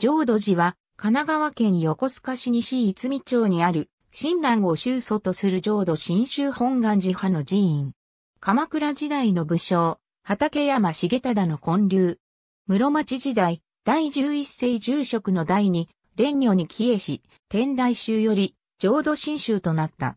浄土寺は、神奈川県横須賀市西逸見町にある、新蘭を宗祖とする浄土真宗本願寺派の寺院。鎌倉時代の武将、畠山重忠の建立。室町時代、第11世住職の第2蓮女に帰依し、天台宗より、浄土真宗となった。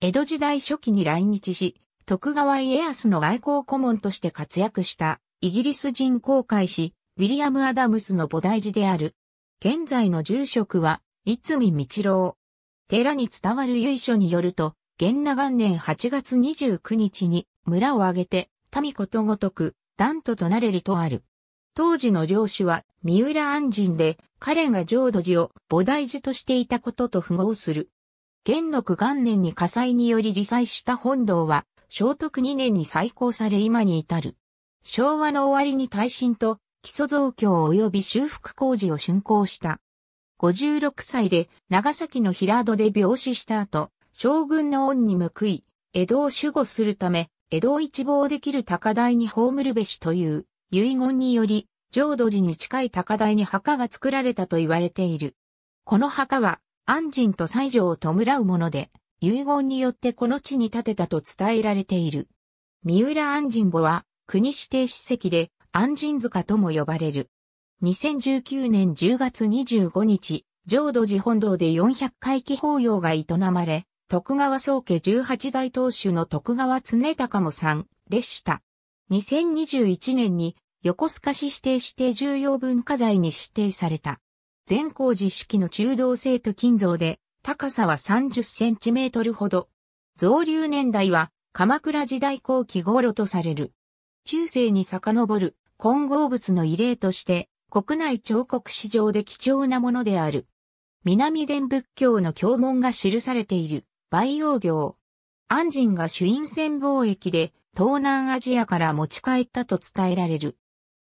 江戸時代初期に来日し、徳川家康の外交顧問として活躍した、イギリス人航海士、ウィリアム・アダムスの菩提寺である、現在の住職は、いつみ道郎。寺に伝わる由緒によると、元那元年8月29日に村を挙げて、民ことごとく、断ととなれりとある。当時の領主は三浦安人で、彼が浄土寺を菩提寺としていたことと符合する。元禄元年に火災により理災した本堂は、聖徳2年に再興され今に至る。昭和の終わりに耐震と基礎増強及び修復工事を竣工した。56歳で長崎の平戸で病死した後、将軍の恩に報い、江戸を守護するため、江戸を一望できる高台に葬るべしという遺言により、浄土寺に近い高台に墓が作られたと言われている。この墓は、安人と西条を弔うもので、遺言によってこの地に建てたと伝えられている。三浦安人墓は、国指定史跡で、安神塚とも呼ばれる。2019年10月25日、浄土寺本堂で400回忌法要が営まれ、徳川宗家18代当主の徳川常高も参列した。2021年に横須賀市指定指定重要文化財に指定された。善光寺式の中道生徒金像で高さは30センチメートルほど。造流年代は鎌倉時代後期頃とされる。中世に遡る混合物の異例として、国内彫刻史上で貴重なものである。南伝仏教の教文が記されている、培養業。安人が朱印船貿易で東南アジアから持ち帰ったと伝えられる。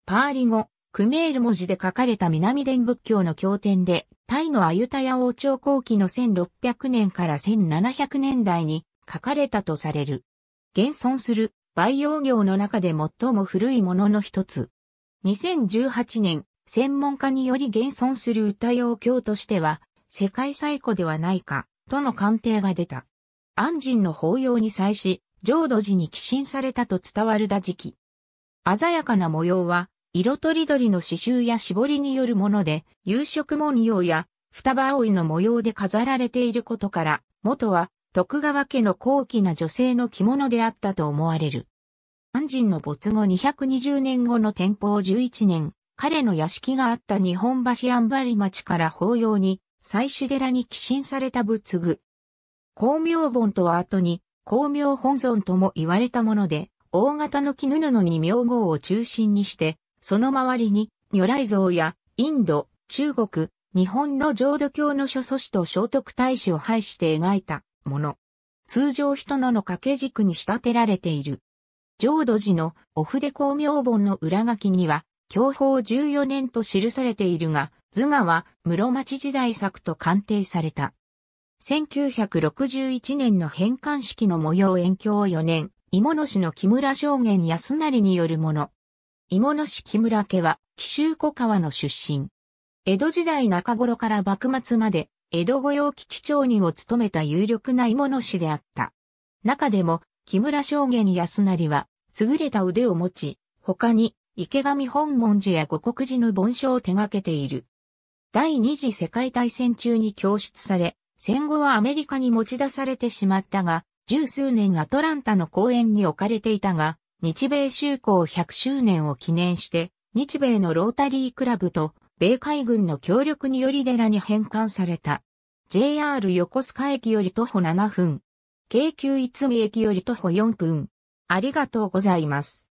パーリ語、クメール文字で書かれた南伝仏教の経典で、タイのアユタヤ王朝後期の1600年から1700年代に書かれたとされる。現存する培養業の中で最も古いものの一つ。2018年、専門家により現存する歌謡経としては、世界最古ではないか、との鑑定が出た。安人の法要に際し、浄土寺に寄進されたと伝わる打時期。鮮やかな模様は、色とりどりの刺繍や絞りによるもので、夕食文様や双葉葵の模様で飾られていることから、元は徳川家の高貴な女性の着物であったと思われる。安人の没後220年後の天保11年、彼の屋敷があった日本橋安張町から法要に、祭祀寺に寄進された仏具。光明本とは後に、光明本尊とも言われたもので、大型の絹布の二名号を中心にして、その周りに、如来像や、インド、中国、日本の浄土教の諸祖師と聖徳太子を配して描いた、もの。通常人のの掛け軸に仕立てられている。浄土寺のお筆光明本の裏書きには、享保14年と記されているが、図画は室町時代作と鑑定された。1961年の返還式の模様延響4年、芋野市の木村証言安成によるもの。芋野市木村家は、紀州小川の出身。江戸時代中頃から幕末まで、江戸御用聞き町人を務めた有力な芋の師であった。中でも、木村証言康成は、優れた腕を持ち、他に、池上本門寺や五国寺の盆書を手掛けている。第二次世界大戦中に供出され、戦後はアメリカに持ち出されてしまったが、十数年アトランタの公園に置かれていたが、日米修好100周年を記念して、日米のロータリークラブと米海軍の協力により寺に返還された。JR 横須賀駅より徒歩7分。京急逸見駅より徒歩4分。ありがとうございます。